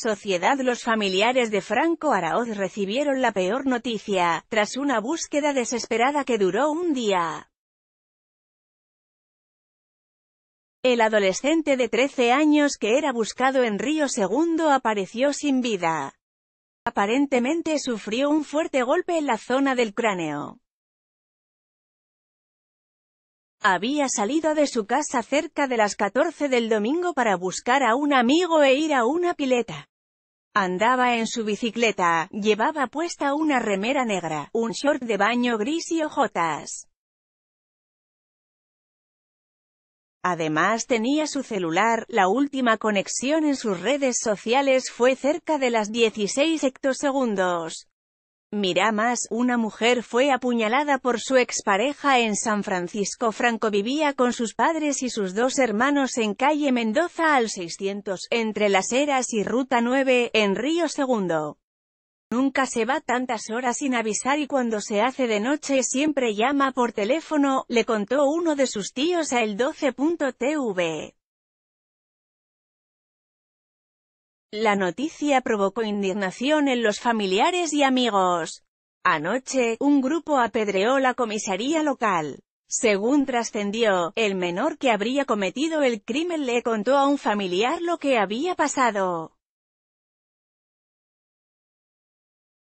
sociedad los familiares de Franco Araoz recibieron la peor noticia, tras una búsqueda desesperada que duró un día. El adolescente de 13 años que era buscado en Río Segundo apareció sin vida. Aparentemente sufrió un fuerte golpe en la zona del cráneo. Había salido de su casa cerca de las 14 del domingo para buscar a un amigo e ir a una pileta. Andaba en su bicicleta, llevaba puesta una remera negra, un short de baño gris y ojotas. Además tenía su celular, la última conexión en sus redes sociales fue cerca de las 16 hectosegundos más, una mujer fue apuñalada por su expareja en San Francisco. Franco vivía con sus padres y sus dos hermanos en calle Mendoza al 600, entre Las Heras y Ruta 9, en Río Segundo. Nunca se va tantas horas sin avisar y cuando se hace de noche siempre llama por teléfono, le contó uno de sus tíos a el 12.tv. La noticia provocó indignación en los familiares y amigos. Anoche, un grupo apedreó la comisaría local. Según trascendió, el menor que habría cometido el crimen le contó a un familiar lo que había pasado.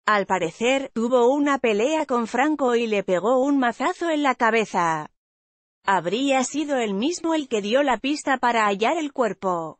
Al parecer, tuvo una pelea con Franco y le pegó un mazazo en la cabeza. Habría sido el mismo el que dio la pista para hallar el cuerpo.